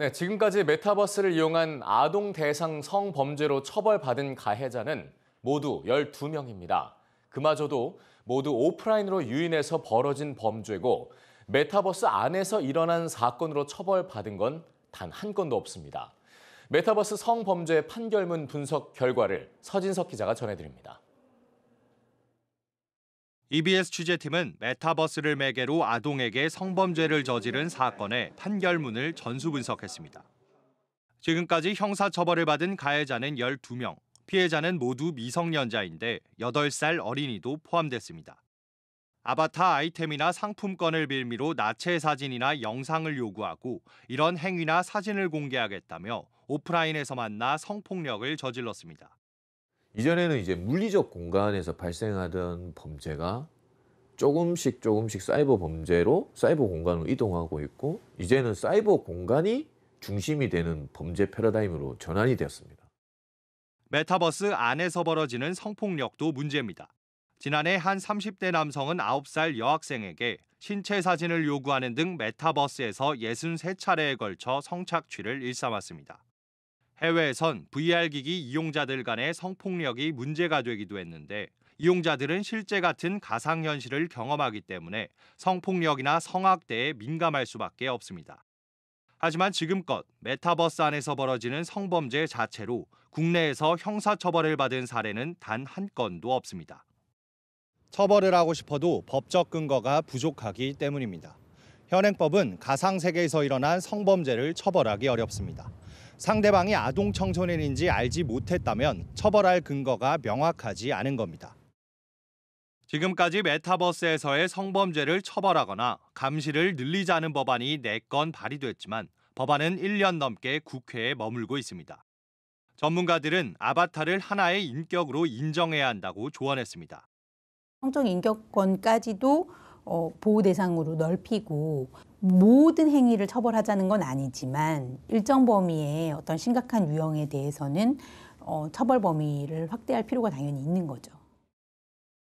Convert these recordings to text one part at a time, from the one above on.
네, 지금까지 메타버스를 이용한 아동 대상 성범죄로 처벌받은 가해자는 모두 12명입니다. 그마저도 모두 오프라인으로 유인해서 벌어진 범죄고 메타버스 안에서 일어난 사건으로 처벌받은 건 단 한 건도 없습니다. 메타버스 성범죄 판결문 분석 결과를 서진석 기자가 전해드립니다. EBS 취재팀은 메타버스를 매개로 아동에게 성범죄를 저지른 사건의 판결문을 전수 분석했습니다. 지금까지 형사처벌을 받은 가해자는 12명, 피해자는 모두 미성년자인데 8살 어린이도 포함됐습니다. 아바타 아이템이나 상품권을 빌미로 나체 사진이나 영상을 요구하고 이런 행위나 사진을 공개하겠다며 오프라인에서 만나 성폭력을 저질렀습니다. 이전에는 이제 물리적 공간에서 발생하던 범죄가 조금씩 조금씩 사이버 범죄로 사이버 공간으로 이동하고 있고 이제는 사이버 공간이 중심이 되는 범죄 패러다임으로 전환이 되었습니다. 메타버스 안에서 벌어지는 성폭력도 문제입니다. 지난해 한 30대 남성은 9살 여학생에게 신체 사진을 요구하는 등 메타버스에서 63차례에 걸쳐 성착취를 일삼았습니다. 해외에선 VR 기기 이용자들 간의 성폭력이 문제가 되기도 했는데 이용자들은 실제 같은 가상현실을 경험하기 때문에 성폭력이나 성악대에 민감할 수밖에 없습니다. 하지만 지금껏 메타버스 안에서 벌어지는 성범죄 자체로 국내에서 형사처벌을 받은 사례는 단 한 건도 없습니다. 처벌을 하고 싶어도 법적 근거가 부족하기 때문입니다. 현행법은 가상세계에서 일어난 성범죄를 처벌하기 어렵습니다. 상대방이 아동 청소년인지 알지 못했다면 처벌할 근거가 명확하지 않은 겁니다. 지금까지 메타버스에서의 성범죄를 처벌하거나 감시를 늘리자는 법안이 4건 발의됐지만 법안은 1년 넘게 국회에 머물고 있습니다. 전문가들은 아바타를 하나의 인격으로 인정해야 한다고 조언했습니다. 성적 인격권까지도 어, 보호 대상으로 넓히고 모든 행위를 처벌하자는 건 아니지만 일정 범위의 어떤 심각한 유형에 대해서는 어, 처벌 범위를 확대할 필요가 당연히 있는 거죠.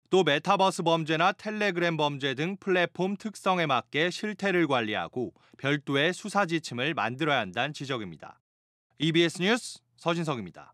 또 메타버스 범죄나 텔레그램 범죄 등 플랫폼 특성에 맞게 실태를 관리하고 별도의 수사 지침을 만들어야 한다는 지적입니다. EBS 뉴스 서진석입니다.